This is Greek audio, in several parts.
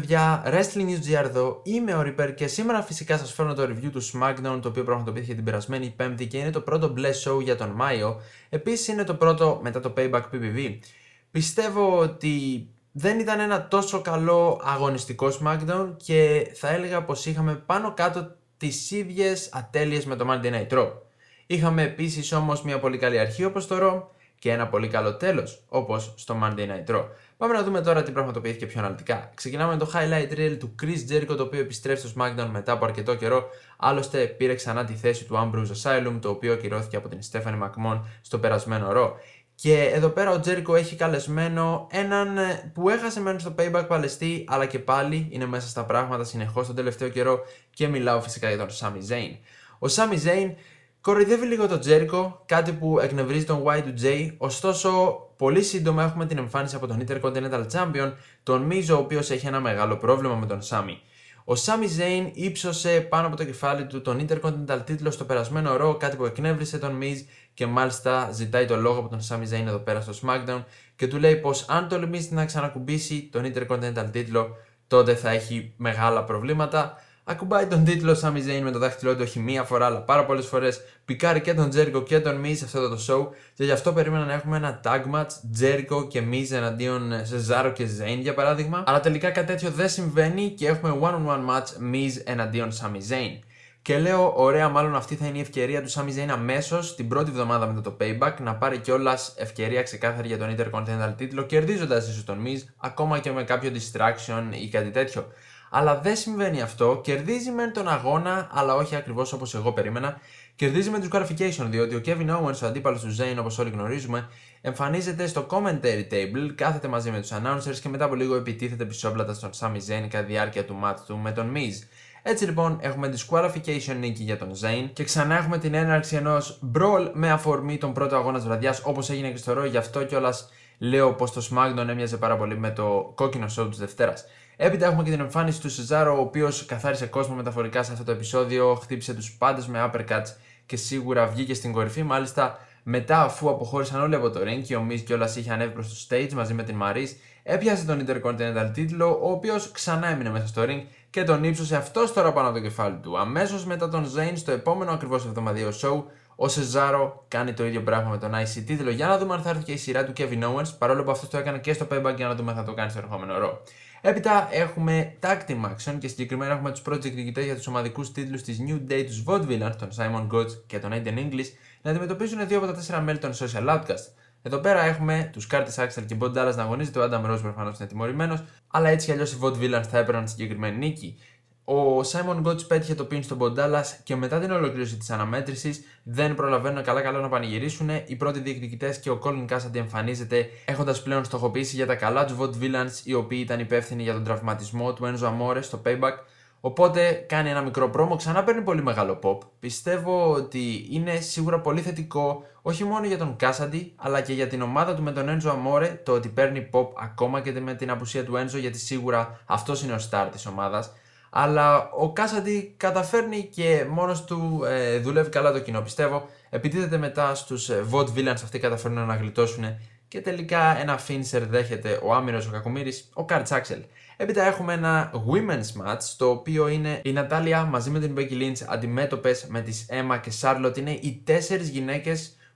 παιδιά, Wrestling News GR εδώ, είμαι ο Reaper και σήμερα φυσικά σας φέρνω το review του SmackDown το οποίο πραγματοποιήθηκε την περασμένη πέμπτη και είναι το πρώτο μπλε show για τον Μάιο, επίσης είναι το πρώτο μετά το Payback PPV. Πιστεύω ότι δεν ήταν ένα τόσο καλό αγωνιστικό SmackDown και θα έλεγα πως είχαμε πάνω κάτω τις ίδιες ατέλειες με το Monday Night Raw. Είχαμε επίσης όμως μια πολύ καλή αρχή όπως το Raw και ένα πολύ καλό τέλος όπως στο Monday Night Raw. Πάμε να δούμε τώρα τι πραγματοποιήθηκε πιο αναλυτικά. Ξεκινάμε με το highlight reel του Chris Jericho, το οποίο επιστρέφει στο SmackDown μετά από αρκετό καιρό. Άλλωστε, πήρε ξανά τη θέση του Ambrose Asylum, το οποίο ακυρώθηκε από την Stephanie McMahon στο περασμένο ρο. Και εδώ πέρα ο Τζέρικο έχει καλεσμένο έναν ε, που έχασε μένει στο Payback Παλαιστή, αλλά και πάλι είναι μέσα στα πράγματα συνεχώς τον τελευταίο καιρό και μιλάω φυσικά για τον Sami Zayn. Ο Sami Zayn Κοροϊδεύει λίγο το Τζέρικο, κάτι που εκνευρίζει τον Y2J, ωστόσο πολύ σύντομα έχουμε την εμφάνιση από τον Intercontinental Champion, τον Μίζο, ο οποίος έχει ένα μεγάλο πρόβλημα με τον Σάμι. Ο Σάμι Ζέιν ύψωσε πάνω από το κεφάλι του τον Intercontinental τίτλο στο περασμένο ρο, κάτι που εκνεύρισε τον Μιζ και μάλιστα ζητάει το λόγο από τον Σάμι Ζέιν εδώ πέρα στο SmackDown και του λέει πως αν τολμήσει να ξανακουμπήσει τον Intercontinental τίτλο τότε θα έχει μεγάλα προβλήματα. Ακουμπάει τον τίτλο Σάμι Ζέιν με το δάχτυλό του όχι μία φορά αλλά πάρα πολλές φορές. Πικάρει και τον Τζέρικο και τον Μι σε αυτό το show και γι' αυτό περίμενα να έχουμε ένα tag match Τζέρικο και Μι εναντίον Σεζάρο και Ζέιν για παράδειγμα. Αλλά τελικά κάτι τέτοιο δεν συμβαίνει και έχουμε one-on-one match Μι εναντίον Σάμι Ζέιν. Και λέω, ωραία, μάλλον αυτή θα είναι η ευκαιρία του Sami Zayn αμέσως την πρώτη εβδομάδα μετά το payback να πάρει κιόλας ευκαιρία ξεκάθαρη για τον Intercontinental τίτλο, κερδίζοντας ίσως τον Μι ακόμα και με κάποιο distraction ή κάτι τέτοιο αλλά δεν συμβαίνει αυτό. Κερδίζει μεν τον αγώνα, αλλά όχι ακριβώς όπως εγώ περίμενα. Κερδίζει με τους qualification, διότι ο Kevin Owens, ο αντίπαλος του Zayn, όπως όλοι γνωρίζουμε, εμφανίζεται στο commentary table, κάθεται μαζί με τους announcers και μετά από λίγο επιτίθεται πισόπλατα στον Sami Zayn κατά διάρκεια του μάτ του με τον Miz. Έτσι λοιπόν έχουμε disqualification νίκη για τον Zayn και ξανά έχουμε την έναρξη ενός brawl με αφορμή τον πρώτο αγώνα βραδιάς όπως έγινε και στο Raw, γι' αυτό κιόλας λέω πως το SmackDown έμοιαζε πάρα πολύ με το κόκκινο show της Δευτέρας. Έπειτα έχουμε και την εμφάνιση του Σεζάρο, ο οποίος καθάρισε κόσμο μεταφορικά σε αυτό το επεισόδιο, χτύπησε τους πάντες με uppercuts και σίγουρα βγήκε στην κορυφή. Μάλιστα, μετά, αφού αποχώρησαν όλοι από το ring και ο Μη κιόλας είχε ανέβει προς το stage μαζί με την Μαρή, έπιασε τον Intercontinental τίτλο, ο οποίος ξανά έμεινε μέσα στο ring και τον ύψωσε αυτός τώρα πάνω από το κεφάλι του. Αμέσως μετά τον Zayn στο επόμενο ακριβώς εβδομαδιαίο show, ο Σεζάρο κάνει το ίδιο πράγμα με τον IC τίτλο. Για να δούμε αν θα έρθει και η σειρά του Kevin Owens, παρόλο που αυτό το έκανε και στο Payback για να δούμε αν θα το κάνει στο ερχόμενο ρο. Έπειτα έχουμε tag team action και συγκεκριμένα έχουμε τους Project διεκδικητέ για τους ομαδικούς τίτλους της New Day, τους Vaudevillains, τον Simon Gotch και τον Aiden English, να αντιμετωπίζουν δύο από τα τέσσερα μέλη των Social Outcast. Εδώ πέρα έχουμε τους Κάρτε Axel και Bond Dallas να αγωνίζεται. Ο Άνταμ Rose προφανώς είναι τιμωρημένος, αλλά έτσι κι αλλιώς οι Vaudevillains θα έπαιρναν συγκεκριμένη νίκη. Ο Σάιμον Γκότ πέτυχε το πίν στον Ποντάλλα και μετά την ολοκλήρωση της αναμέτρησης δεν προλαβαίνουν καλά-καλά να πανηγυρίσουν. Οι πρώτοι διεκδικητές και ο Κόλμιν Κάσαντι εμφανίζεται έχοντας πλέον στοχοποιήσει για τα καλά του Βοτ Βίλαντς οι οποίοι ήταν υπεύθυνοι για τον τραυματισμό του Ένζο Αμόρε στο payback. Οπότε κάνει ένα μικρό πρόμο, ξανά παίρνει πολύ μεγάλο pop. Πιστεύω ότι είναι σίγουρα πολύ θετικό όχι μόνο για τον Κάσαντι, αλλά και για την ομάδα του με τον Ένζο Αμόρε το ότι παίρνει pop ακόμα και με την απουσία του Ένζο, γιατί σίγουρα αυτός είναι ο star της ομάδας. Αλλά ο Κάσαντι καταφέρνει και μόνος του ε, δουλεύει καλά το κοινό, πιστεύω. Επιτίθεται μετά στους ε, Vought Villains, αυτοί καταφέρνουν να γλιτώσουν και τελικά ένα φίνσερ δέχεται ο Άμυρος, ο Κακομήρη, ο Καρτσάξελ. Έπειτα έχουμε ένα women's match, το οποίο είναι η Νατάλια μαζί με την Becky Lynch αντιμέτωπες με τις Έμα και Charlotte. Είναι οι τέσσερις γυναίκες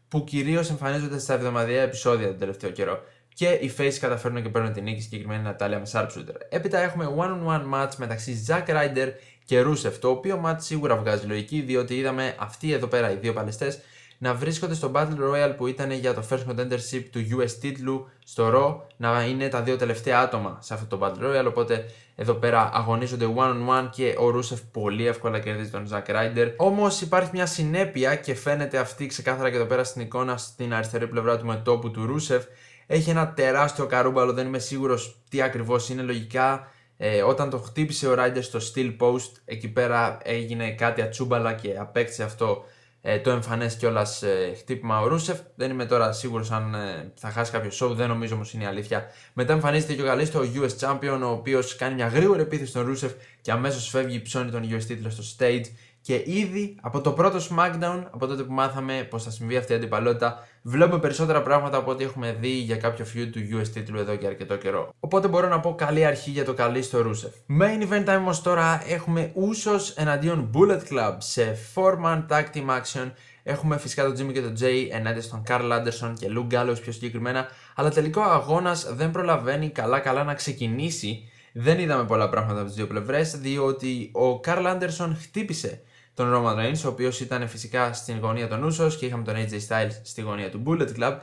που κυρίως εμφανίζονται στα εβδομαδιαία επεισόδια τον τελευταίο καιρό και οι Face καταφέρνουν και παίρνουν την νίκη συγκεκριμένη Νατάλια με Sharpshooter. Έπειτα έχουμε one-on-one match μεταξύ Zack Ryder και Rusev, το οποίο match σίγουρα βγάζει λογική, διότι είδαμε αυτοί εδώ πέρα οι δύο παλαιστές να βρίσκονται στο Battle Royale που ήταν για το First Contendership του US τίτλου στο Raw, να είναι τα δύο τελευταία άτομα σε αυτό το Battle Royale, οπότε εδώ πέρα αγωνίζονται one-on-one και ο Rusev πολύ εύκολα κερδίζει τον Zack Ryder Όμως υπάρχει μια συνέπεια και φαίνεται αυτή ξεκάθαρα και εδώ πέρα στην εικόνα στην αριστερή πλευρά του μετόπου του Rusev έχει ένα τεράστιο καρούμπαλο, δεν είμαι σίγουρος τι ακριβώς είναι. Λογικά, ε, όταν το χτύπησε ο Ράιντερ στο Steel Post, εκεί πέρα έγινε κάτι ατσούμπαλα και απέκτησε αυτό ε, το εμφανές κιόλας ε, χτύπημα ο Ρούσεφ. Δεν είμαι τώρα σίγουρος αν θα χάσει κάποιο show, δεν νομίζω όμως είναι η αλήθεια. Μετά εμφανίζεται και ο Γαλλίστο, ο US Champion, ο οποίος κάνει μια γρήγορη επίθεση στον Ρούσεφ και αμέσως φεύγει, ψώνει τον US τίτλο στο stage. Και ήδη από το πρώτο SmackDown, από τότε που μάθαμε πως θα συμβεί αυτή η αντιπαλότητα, βλέπουμε περισσότερα πράγματα από ό,τι έχουμε δει για κάποιο feud του US τίτλου εδώ και αρκετό καιρό. Οπότε μπορώ να πω καλή αρχή για το καλή στο Ρούσεφ. Main event time όμως τώρα έχουμε ούσο εναντίον Bullet Club σε 4-man tag team action. Έχουμε φυσικά τον Jimmy και τον Jay ενάντια στον Carl Anderson και Luke Gallows πιο συγκεκριμένα. Αλλά τελικά ο αγώνας δεν προλαβαίνει καλά-καλά να ξεκινήσει. Δεν είδαμε πολλά πράγματα από τις δύο πλευρές, διότι ο Carl Anderson χτύπησε τον Roman Reigns, ο οποίος ήταν φυσικά στην γωνία των Ούσο και είχαμε τον AJ Styles στη γωνία του Bullet Club.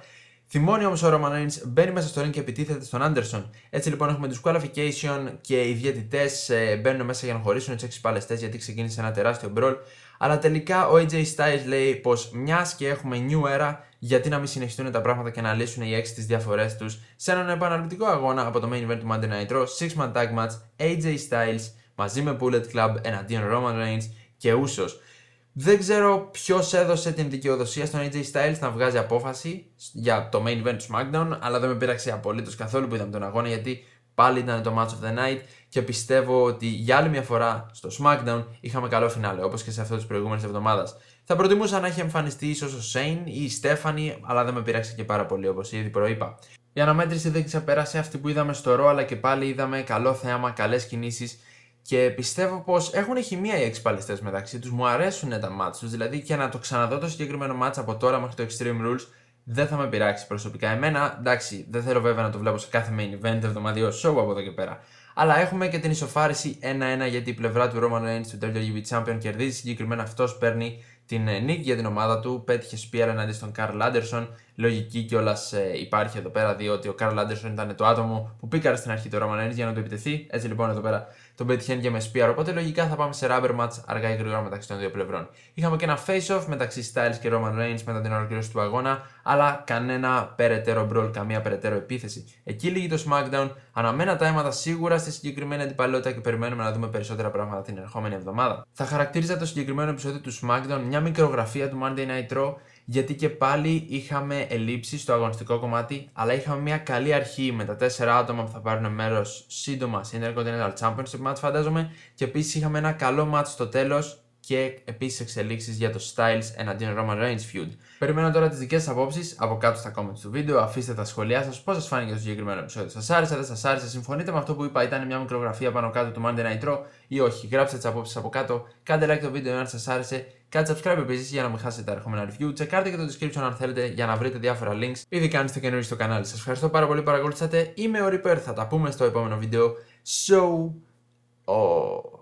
Θυμώνει όμως ο Roman Reigns, μπαίνει μέσα στο ring και επιτίθεται στον Anderson. Έτσι λοιπόν έχουμε qualification και οι διαιτητές ε, μπαίνουν μέσα για να χωρίσουν τις 6 παλαιστές γιατί ξεκίνησε ένα τεράστιο μπρολ. Αλλά τελικά ο AJ Styles λέει πως μιας και έχουμε new era, γιατί να μην συνεχιστούν τα πράγματα και να λύσουν οι 6 τις διαφορές τους σε έναν επαναληπτικό αγώνα από το main event του Monday Night Raw, 6 man tag match, AJ Styles μαζί με Bullet Club εναντίον Roman Reigns και ούσος. Δεν ξέρω ποιος έδωσε την δικαιοδοσία στον AJ Styles να βγάζει απόφαση για το main event του SmackDown, αλλά δεν με πείραξε απολύτως καθόλου που είδαμε τον αγώνα γιατί πάλι ήταν το match of the night και πιστεύω ότι για άλλη μια φορά στο SmackDown είχαμε καλό φινάλε όπως και σε αυτό της προηγούμενης εβδομάδας. Θα προτιμούσα να έχει εμφανιστεί ίσως ο Σέιν ή η Στέφανη, αλλά δεν με πείραξε και πάρα πολύ όπως ήδη προείπα. Η αναμέτρηση δεν ξεπέρασε αυτή που είδαμε στο Raw αλλά και πάλι είδαμε καλό θέαμα, καλές κινήσεις και πιστεύω πως έχουν χημεία οι εξπαλιστές μεταξύ τους. Μου αρέσουν τα μάτια τους. Δηλαδή και να το ξαναδώ το συγκεκριμένο μάτσα από τώρα μέχρι το Extreme Rules δεν θα με πειράξει προσωπικά. Εμένα, εντάξει, δεν θέλω βέβαια να το βλέπω σε κάθε main event εβδομαδιαίο show από εδώ και πέρα. Αλλά έχουμε και την ισοφάρηση 1-1 γιατί η πλευρά του Roman Reigns του WWE Champion κερδίζει. Συγκεκριμένα αυτός παίρνει την ε, νίκη για την ομάδα του. Πέτυχε σπίρα εναντίον στον Carl Anderson λογική κιόλας ε, υπάρχει εδώ πέρα, διότι ο Καρλ Άντερσον ήταν το άτομο που πήκαρε στην αρχή το Ρωμανένη για να το επιτεθεί. Έτσι λοιπόν εδώ πέρα τον πετυχαίνει και με SPR. Οπότε λογικά θα πάμε σε rubber match αργά ή γρήγορα μεταξύ των δύο πλευρών. Είχαμε και ένα face-off μεταξύ Styles και Roman Reigns μετά την ολοκλήρωση του αγώνα, αλλά κανένα περαιτέρω μπρολ, καμία περαιτέρω επίθεση. Εκεί λύγει το SmackDown, αναμένα τα αίματα σίγουρα στη συγκεκριμένη αντιπαλότητα και περιμένουμε να δούμε περισσότερα πράγματα την ερχόμενη εβδομάδα. Θα χαρακτήριζα το συγκεκριμένο επεισόδιο του SmackDown μια μικρογραφία του Monday Night Raw γιατί και πάλι είχαμε ελλείψεις στο αγωνιστικό κομμάτι, αλλά είχαμε μια καλή αρχή με τα τέσσερα άτομα που θα πάρουν μέρος σύντομα στην Intercontinental Championship Match, φαντάζομαι, και επίσης είχαμε ένα καλό match στο τέλος και επίσης εξελίξεις για το Styles εναντίον Roman Reigns feud. Περιμένω τώρα τις δικές σας απόψεις από κάτω στα comments του βίντεο. Αφήστε τα σχόλιά σας, πώς σας φάνηκε το συγκεκριμένο επεισόδιο. Σας άρεσε, δεν σας άρεσε, συμφωνείτε με αυτό που είπα, ήταν μια μικρογραφία πάνω κάτω του Monday Night Raw ή όχι. Γράψτε τις απόψεις από κάτω, κάντε like το βίντεο αν σας άρεσε Κάντε subscribe επίσης για να μην χάσετε τα ερχόμενα review. Τσεκάρτε και το description αν θέλετε για να βρείτε διάφορα links. Ήδη κάνετε καινούριο στο κανάλι. Σας ευχαριστώ πάρα πολύ που παρακολουθήσατε. Είμαι ο Ripper. Θα τα πούμε στο επόμενο βίντεο. So. Oh.